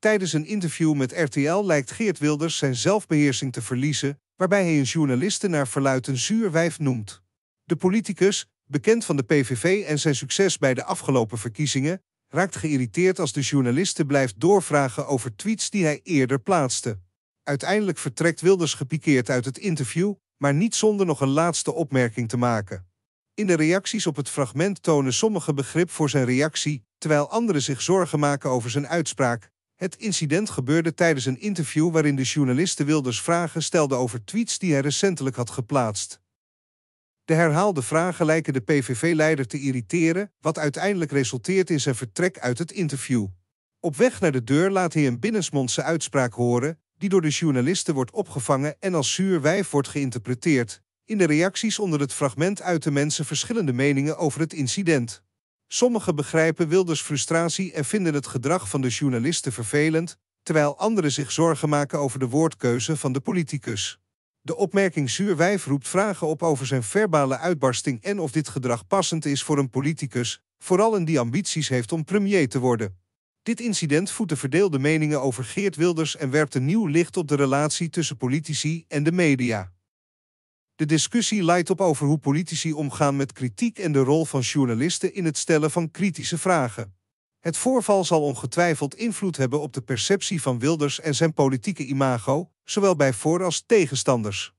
Tijdens een interview met RTL lijkt Geert Wilders zijn zelfbeheersing te verliezen, waarbij hij een journaliste naar verluidt een wijf noemt. De politicus, bekend van de PVV en zijn succes bij de afgelopen verkiezingen, raakt geïrriteerd als de journaliste blijft doorvragen over tweets die hij eerder plaatste. Uiteindelijk vertrekt Wilders gepikeerd uit het interview, maar niet zonder nog een laatste opmerking te maken. In de reacties op het fragment tonen sommigen begrip voor zijn reactie, terwijl anderen zich zorgen maken over zijn uitspraak, het incident gebeurde tijdens een interview waarin de journaliste Wilders vragen stelde over tweets die hij recentelijk had geplaatst. De herhaalde vragen lijken de PVV-leider te irriteren, wat uiteindelijk resulteert in zijn vertrek uit het interview. Op weg naar de deur laat hij een binnensmondse uitspraak horen, die door de journalisten wordt opgevangen en als zuur wijf wordt geïnterpreteerd. In de reacties onder het fragment uiten mensen verschillende meningen over het incident. Sommigen begrijpen Wilders' frustratie en vinden het gedrag van de journalisten vervelend, terwijl anderen zich zorgen maken over de woordkeuze van de politicus. De opmerking Wijf roept vragen op over zijn verbale uitbarsting en of dit gedrag passend is voor een politicus, vooral een die ambities heeft om premier te worden. Dit incident voedt de verdeelde meningen over Geert Wilders en werpt een nieuw licht op de relatie tussen politici en de media. De discussie leidt op over hoe politici omgaan met kritiek en de rol van journalisten in het stellen van kritische vragen. Het voorval zal ongetwijfeld invloed hebben op de perceptie van Wilders en zijn politieke imago, zowel bij voor- als tegenstanders.